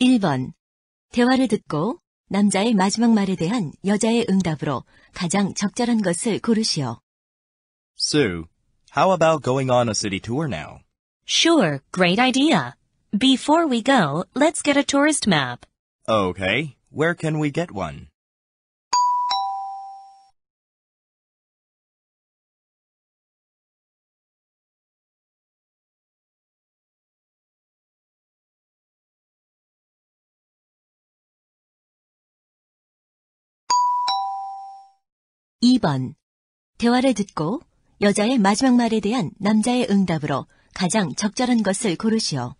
1번. 대화를 듣고 남자의 마지막 말에 대한 여자의 응답으로 가장 적절한 것을 고르시오. Sue, how about going on a city tour now? Sure, great idea. Before we go, let's get a tourist map. Okay, where can we get one? 2번. 대화를 듣고 여자의 마지막 말에 대한 남자의 응답으로 가장 적절한 것을 고르시오.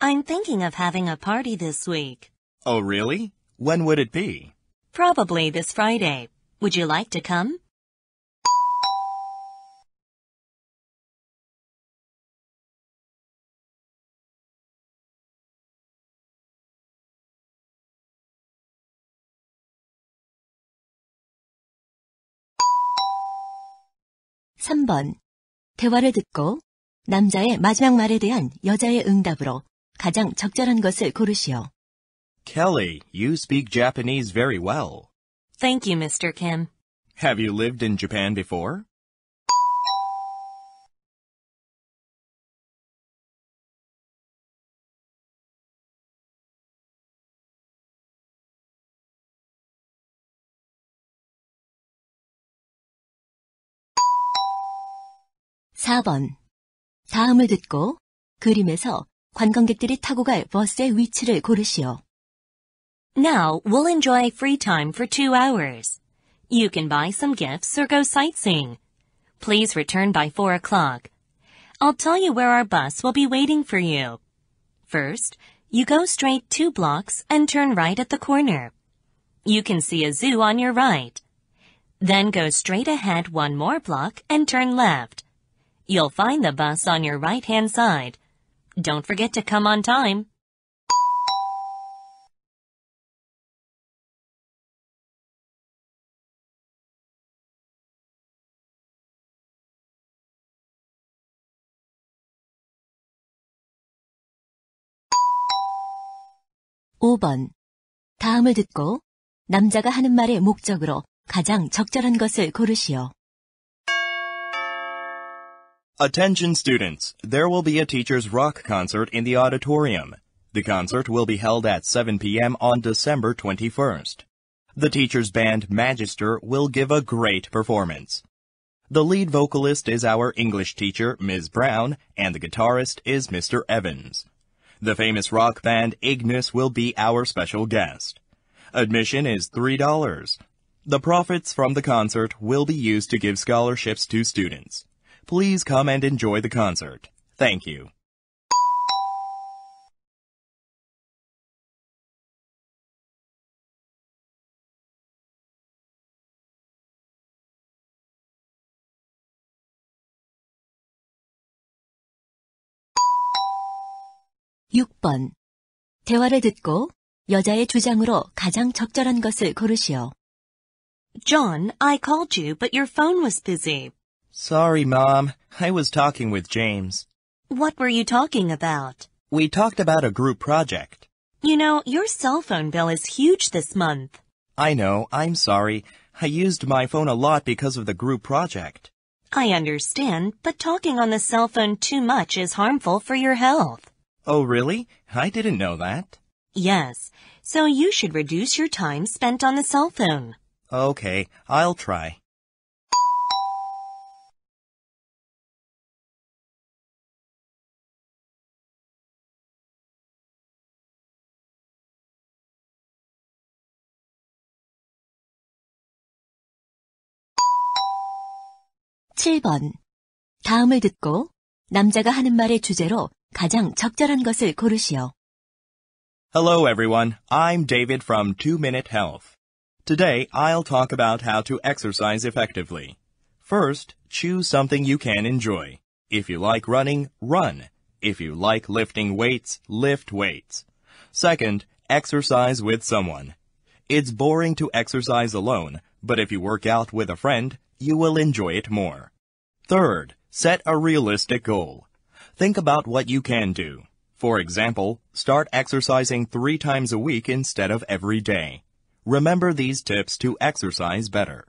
I'm thinking of having a party this week. Oh, really? When would it be? Probably this Friday. Would you like to come? 3번. 대화를 듣고 남자의 마지막 말에 대한 여자의 응답으로 가장 적절한 것을 고르시오. Kelly, you speak Japanese very well. Thank you, Mr. Kim. Have you lived in Japan before? 4번. 다음을 듣고 그림에서 관광객들이 타고 갈 버스의 위치를 고르시오. Now we'll enjoy free time for two hours. You can buy some gifts or go sightseeing. Please return by 4 o'clock. I'll tell you where our bus will be waiting for you. First, you go straight two blocks and turn right at the corner. You can see a zoo on your right. Then go straight ahead one more block and turn left. You'll find the bus on your right-hand side. Don't forget to come on time. (5번) 다음을 듣고 남자가 하는 말의 목적으로 가장 적절한 것을 고르시오. Attention students, there will be a teacher's rock concert in the auditorium. The concert will be held at 7 p.m. on December 21st. The teacher's band Magister will give a great performance. The lead vocalist is our English teacher, Ms. Brown, and the guitarist is Mr. Evans. The famous rock band Ignis will be our special guest. Admission is $3. The profits from the concert will be used to give scholarships to students. Please come and enjoy the concert. Thank you. (6번) 대화를 듣고 여자의 주장으로 가장 적절한 것을 고르시오. John, I called you, but your phone was busy. Sorry, Mom. I was talking with James. What were you talking about? We talked about a group project. You know, your cell phone bill is huge this month. I know. I'm sorry. I used my phone a lot because of the group project. I understand, but talking on the cell phone too much is harmful for your health. Oh, really? I didn't know that. Yes, so you should reduce your time spent on the cell phone. Okay, I'll try. 7번. 다음을 듣고 남자가 하는 말의 주제로 가장 적절한 것을 고르시오. Hello everyone. I'm David from 2 Minute Health. Today I'll talk about how to exercise effectively. First, choose something you can enjoy. If you like running, run. If you like lifting weights, lift weights. Second, exercise with someone. It's boring to exercise alone, but if you work out with a friend, you will enjoy it more. Third, set a realistic goal. Think about what you can do. For example, start exercising three times a week instead of every day. Remember these tips to exercise better.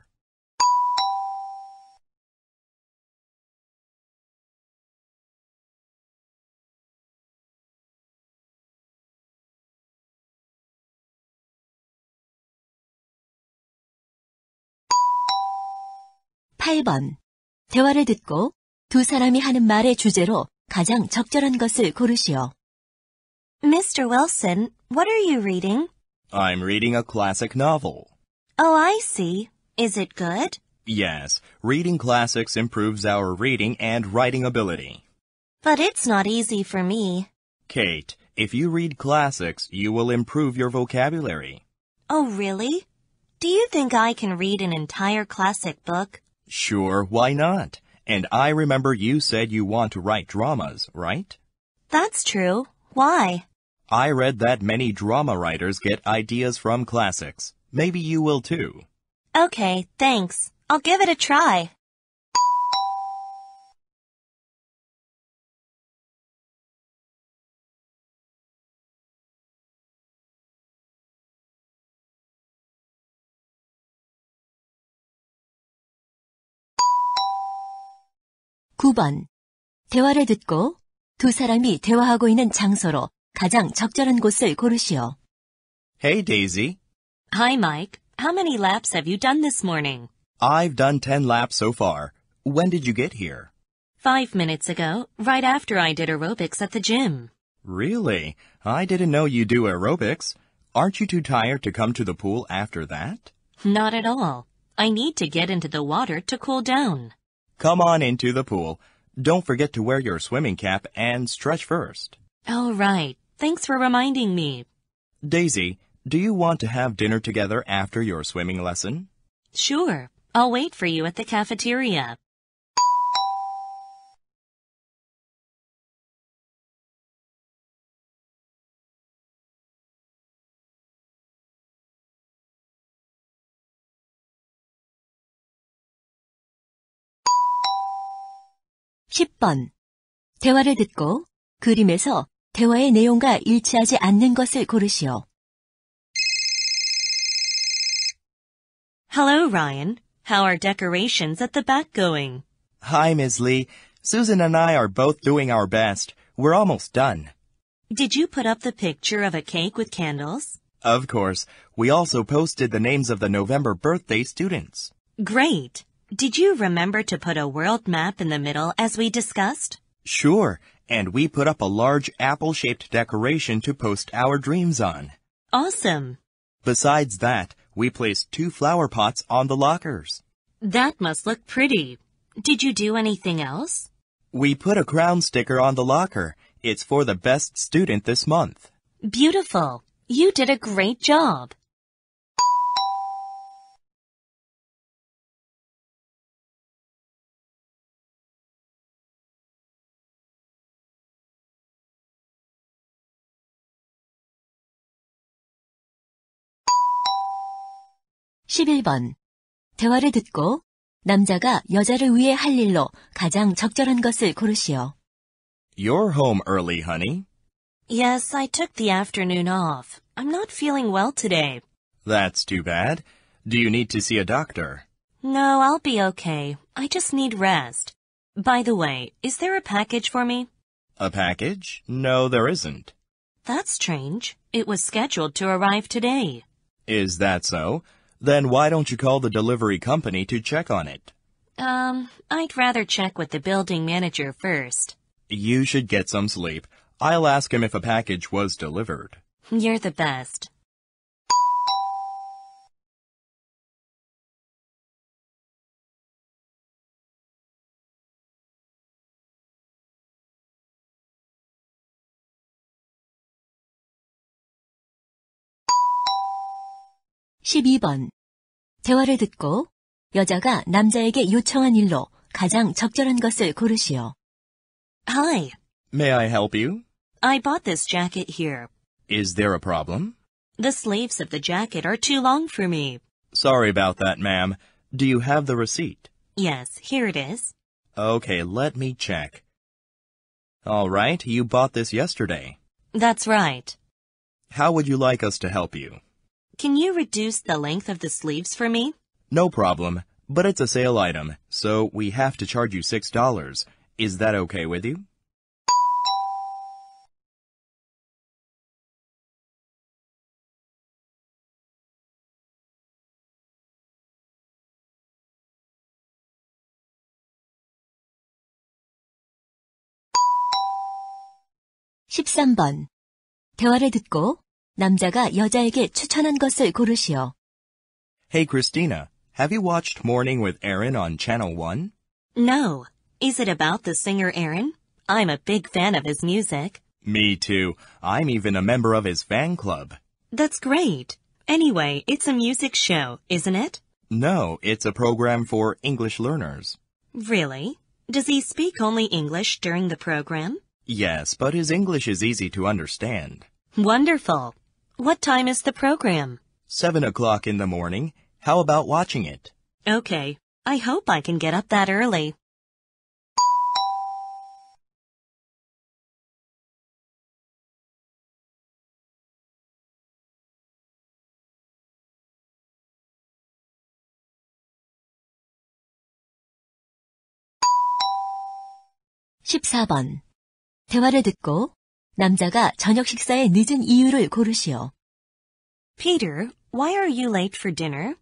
(8번) 대화를 듣고 두 사람이 하는 말의 주제로 가장 적절한 것을 고르시오. Mr. Wilson, what are you reading? I'm reading a classic novel. Oh, I see. Is it good? Yes, reading classics improves our reading and writing ability. But it's not easy for me. Kate, if you read classics, you will improve your vocabulary. Oh, really? Do you think I can read an entire classic book? Sure, why not? And I remember you said you want to write dramas, right? That's true. Why? I read that many drama writers get ideas from classics. Maybe you will too. Okay, thanks. I'll give it a try. 9번. 대화를 듣고 두 사람이 대화하고 있는 장소로 가장 적절한 곳을 고르시오. Hey, Daisy. Hi, Mike. How many laps have you done this morning? I've done 10 laps so far. When did you get here? Five minutes ago, right after I did aerobics at the gym. Really? I didn't know you do aerobics. Aren't you too tired to come to the pool after that? Not at all. I need to get into the water to cool down. Come on into the pool. Don't forget to wear your swimming cap and stretch first. All right. Thanks for reminding me. Daisy, do you want to have dinner together after your swimming lesson? Sure. I'll wait for you at the cafeteria. 10번. 대화를 듣고 그림에서 대화의 내용과 일치하지 않는 것을 고르시오. Hello, Ryan. How are decorations at the back going? Hi, Ms. Lee. Susan and I are both doing our best. We're almost done. Did you put up the picture of a cake with candles? Of course. We also posted the names of the November birthday students. Great. Did you remember to put a world map in the middle as we discussed? Sure, and we put up a large apple-shaped decoration to post our dreams on. Awesome. Besides that, we placed two flower pots on the lockers. That must look pretty. Did you do anything else? We put a crown sticker on the locker. It's for the best student this month. Beautiful. You did a great job. 11번. 대화를 듣고 남자가 여자를 위해 할 일로 가장 적절한 것을 고르시오. You're home early, honey. Yes, I took the afternoon off. I'm not feeling well today. That's too bad. Do you need to see a doctor? No, I'll be okay. I just need rest. By the way, is there a package for me? A package? No, there isn't. That's strange. It was scheduled to arrive today. Is that so? Then why don't you call the delivery company to check on it? Um, I'd rather check with the building manager first. You should get some sleep. I'll ask him if a package was delivered. You're the best. 12번. 대화를 듣고 여자가 남자에게 요청한 일로 가장 적절한 것을 고르시오. Hi. May I help you? I bought this jacket here. Is there a problem? The sleeves of the jacket are too long for me. Sorry about that, ma'am. Do you have the receipt? Yes, here it is. Okay, let me check. All right, you bought this yesterday. That's right. How would you like us to help you? Can you reduce the length of the sleeves for me? No problem, but it's a sale item, so we have to charge you $6. Is that okay with you? (13번) 대화를 듣고 남자가 여자에게 추천한 것을 고르시오. Hey Christina, have you watched Morning with Aaron on Channel 1? No. Is it about the singer Aaron? I'm a big fan of his music. Me too. I'm even a member of his fan club. That's great. Anyway, it's a music show, isn't it? No, it's a program for English learners. Really? Does he speak only English during the program? Yes, but his English is easy to understand. Wonderful. What time is the program? Seven o'clock in the morning. How about watching it? Okay. I hope I can get up that early. (14번) 대화를 듣고 남자가 저녁 식사에 늦은 이유를 고르시오. Peter, why are you late for dinner?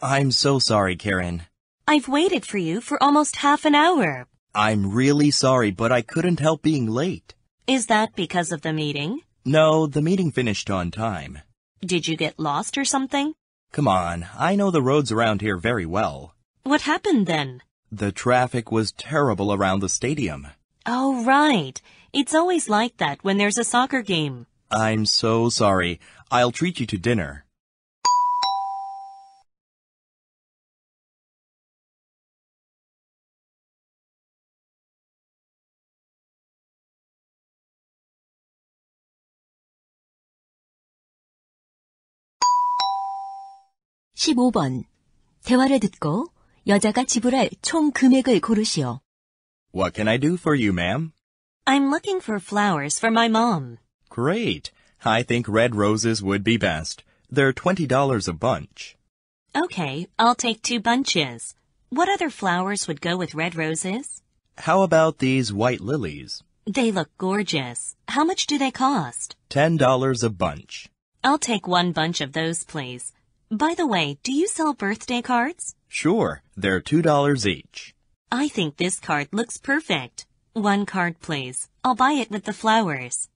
I'm so sorry, Karen. I've waited for you for almost half an hour. I'm really sorry, but I couldn't help being late. Is that because of the meeting? No, the meeting finished on time. Did you get lost or something? Come on, I know the roads around here very well. What happened then? The traffic was terrible around the stadium. Oh, right. It's always like that when there's a soccer game. I'm so sorry. I'll treat you to dinner. 대화를 듣고 여자가 지불할 총 금액을 고르시오. What can I do for you, ma'am? I'm looking for flowers for my mom. Great. I think red roses would be best. They're $20 a bunch. Okay, I'll take two bunches. What other flowers would go with red roses? How about these white lilies? They look gorgeous. How much do they cost? $10 a bunch. I'll take one bunch of those, please. By the way, do you sell birthday cards? Sure, they're $2 each. I think this card looks perfect. One card, please. I'll buy it with the flowers.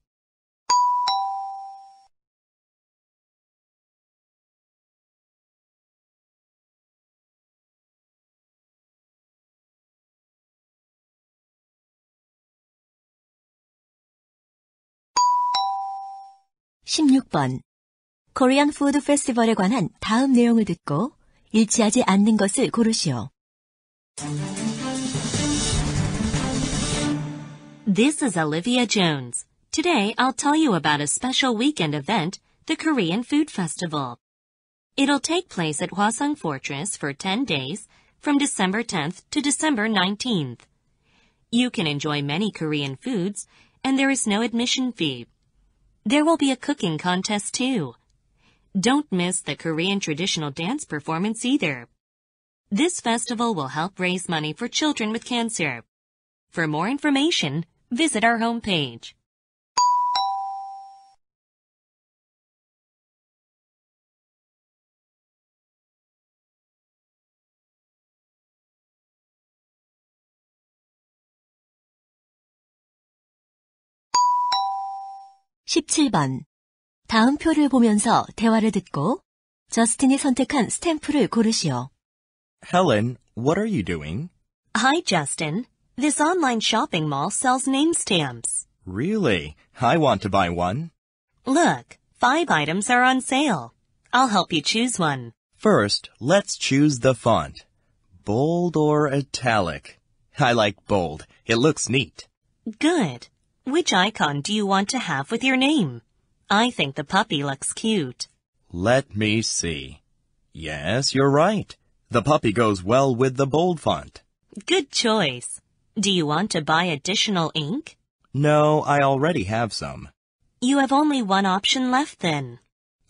(16번) 코리안 푸드 페스티벌에 관한 다음 내용을 듣고 일치하지 않는 것을 고르시오. This is Olivia Jones. Today I'll tell you about a special weekend event, the Korean Food Festival. It'll take place at Hwasung Fortress for 10 days, from December 10th to December 19th. You can enjoy many Korean foods, and there is no admission fee. There will be a cooking contest too. Don't miss the Korean traditional dance performance either. This festival will help raise money for children with cancer. For more information, Visit our homepage. (17번) 다음 표를 보면서 대화를 듣고 저스틴이 선택한 스탬프를 고르시오. Helen, what are you doing? Hi, Justin. This online shopping mall sells name stamps. Really? I want to buy one. Look, five items are on sale. I'll help you choose one. First, let's choose the font. Bold or italic? I like bold. It looks neat. Good. Which icon do you want to have with your name? I think the puppy looks cute. Let me see. Yes, you're right. The puppy goes well with the bold font. Good choice. Do you want to buy additional ink? No, I already have some. You have only one option left then.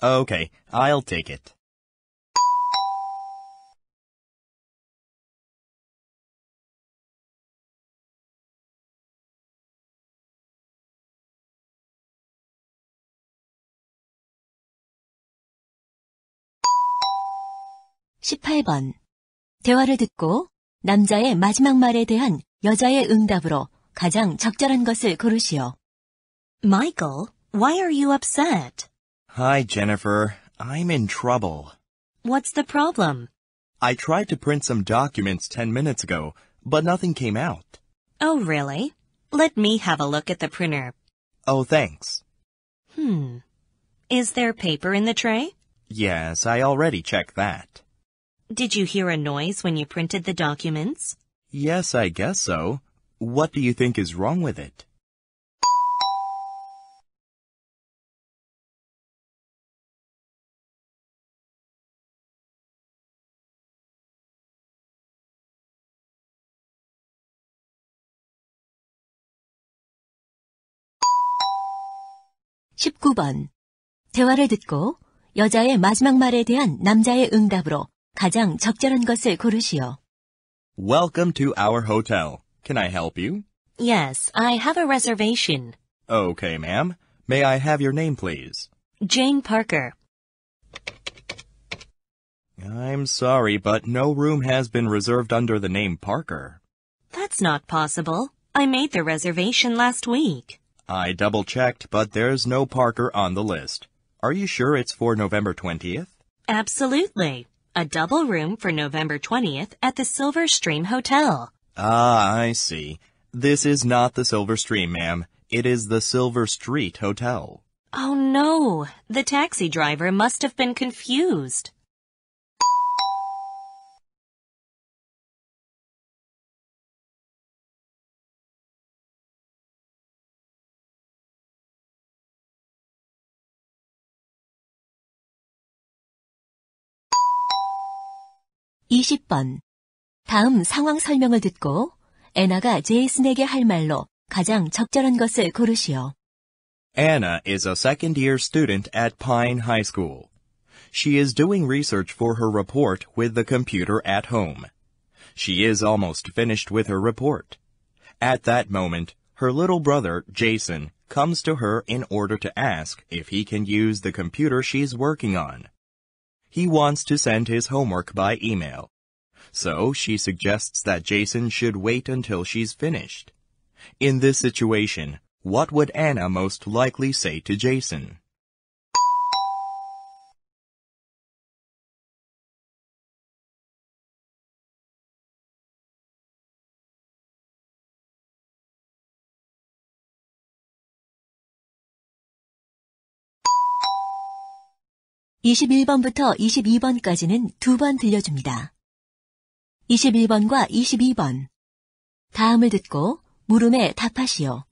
Okay, I'll take it. 번 대화를 듣고 남자의 마지막 말에 대한 여자의 응답으로 가장 적절한 것을 고르시오. Michael, why are you upset? Hi, Jennifer. I'm in trouble. What's the problem? I tried to print some documents 10 minutes ago, but nothing came out. Oh, really? Let me have a look at the printer. Oh, thanks. Hmm. Is there paper in the tray? Yes, I already checked that. Did you hear a noise when you printed the documents? Yes, I guess so. What do you think is wrong with it? (19번) 대화를 듣고 여자의 마지막 말에 대한 남자의 응답으로 가장 적절한 것을 고르시오. Welcome to our hotel. Can I help you? Yes, I have a reservation. Okay, ma'am. May I have your name, please? Jane Parker. I'm sorry, but no room has been reserved under the name Parker. That's not possible. I made the reservation last week. I double-checked, but there's no Parker on the list. Are you sure it's for November 20th? Absolutely. A double room for November 20th at the Silver Stream Hotel. Ah, I see. This is not the Silver Stream, ma'am. It is the Silver Street Hotel. Oh no, the taxi driver must have been confused. 20번. 다음 상황 설명을 듣고 애나가 제이슨에게 할 말로 가장 적절한 것을 고르시오. Anna is a second year student at Pine High School. She is doing research for her report with the computer at home. She is almost finished with her report. At that moment, her little brother, Jason, comes to her in order to ask if he can use the computer she's working on. He wants to send his homework by email. So she suggests that Jason should wait until she's finished. In this situation, what would Anna most likely say to Jason? 21번부터 22번까지는 두 번 들려줍니다. 21번과 22번. 다음을 듣고 물음에 답하시오.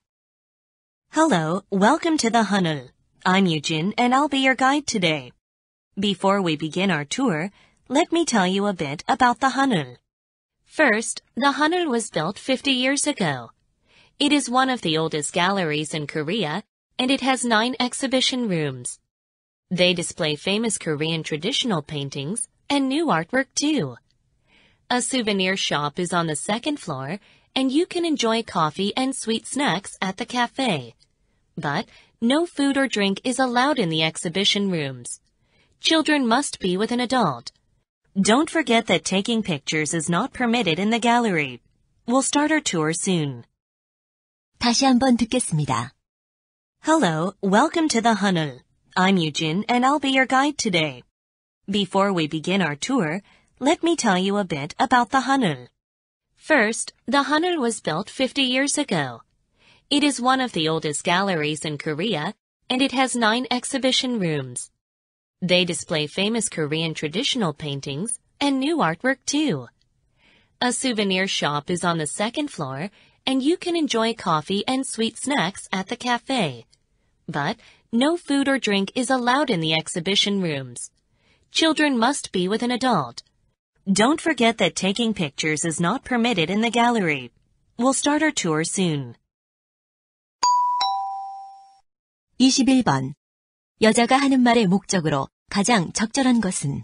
Hello, welcome to the Hanul. I'm Eugene and I'll be your guide today. Before we begin our tour, let me tell you a bit about the Hanul. First, the Hanul was built 50 years ago. It is one of the oldest galleries in Korea and it has nine exhibition rooms. They display famous Korean traditional paintings and new artwork too. A souvenir shop is on the second floor and you can enjoy coffee and sweet snacks at the cafe. But no food or drink is allowed in the exhibition rooms. Children must be with an adult. Don't forget that taking pictures is not permitted in the gallery. We'll start our tour soon. 다시 한번 듣겠습니다. Hello, welcome to the Hanul. I'm Eugene and I'll be your guide today. Before we begin our tour, let me tell you a bit about the Hanul. First, the Hanul was built 50 years ago. It is one of the oldest galleries in Korea and it has nine exhibition rooms. They display famous Korean traditional paintings and new artwork too. A souvenir shop is on the second floor and you can enjoy coffee and sweet snacks at the cafe. But no food or drink is allowed in the exhibition rooms. Children must be with an adult. Don't forget that taking pictures is not permitted in the gallery. We'll start our tour soon. 21번. 여자가 하는 말의 목적으로 가장 적절한 것은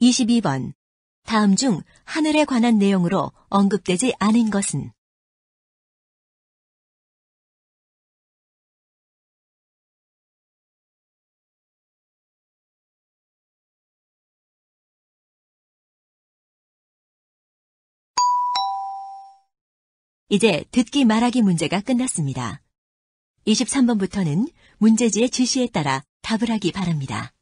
22번. 다음 중 하늘에 관한 내용으로 언급되지 않은 것은? 이제 듣기 말하기 문제가 끝났습니다. 23번부터는 문제지의 지시에 따라 답을 하기 바랍니다.